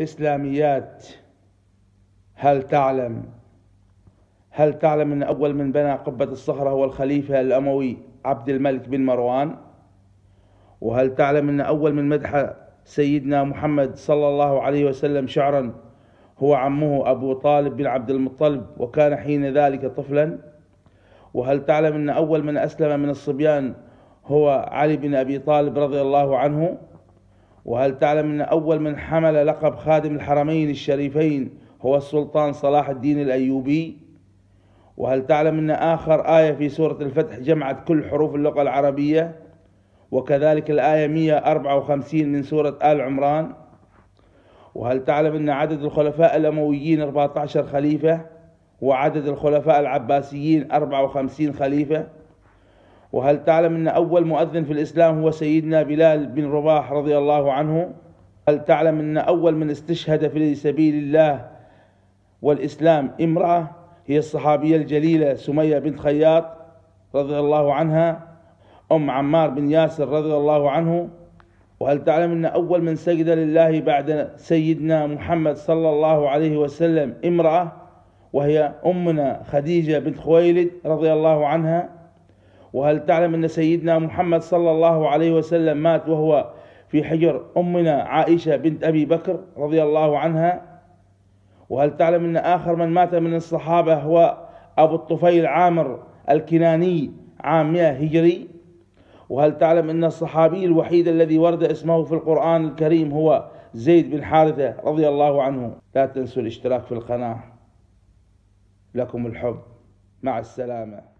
إسلاميات هل تعلم هل تعلم أن أول من بنى قبة الصخرة هو الخليفة الأموي عبد الملك بن مروان وهل تعلم أن أول من مدح سيدنا محمد صلى الله عليه وسلم شعرا هو عمه أبو طالب بن عبد المطلب وكان حين ذلك طفلا وهل تعلم أن أول من أسلم من الصبيان هو علي بن أبي طالب رضي الله عنه وهل تعلم أن أول من حمل لقب خادم الحرمين الشريفين هو السلطان صلاح الدين الأيوبي وهل تعلم أن آخر آية في سورة الفتح جمعت كل حروف اللغة العربية وكذلك الآية 154 من سورة آل عمران وهل تعلم أن عدد الخلفاء الأمويين 14 خليفة وعدد الخلفاء العباسيين 54 خليفة وهل تعلم أن أول مؤذن في الإسلام هو سيدنا بلال بن رباح رضي الله عنه هل تعلم أن أول من استشهد في سبيل الله والإسلام امرأة هي الصحابية الجليلة سمية بنت خياط رضي الله عنها أم عمار بن ياسر رضي الله عنه وهل تعلم أن أول من سجد لله بعد سيدنا محمد صلى الله عليه وسلم امرأة وهي أمنا خديجة بنت خويلد رضي الله عنها وهل تعلم أن سيدنا محمد صلى الله عليه وسلم مات وهو في حجر أمنا عائشة بنت أبي بكر رضي الله عنها وهل تعلم أن آخر من مات من الصحابة هو أبو الطفيل عامر الكناني عام 100 هجري وهل تعلم أن الصحابي الوحيد الذي ورد اسمه في القرآن الكريم هو زيد بن حارثة رضي الله عنه لا تنسوا الاشتراك في القناة لكم الحب مع السلامه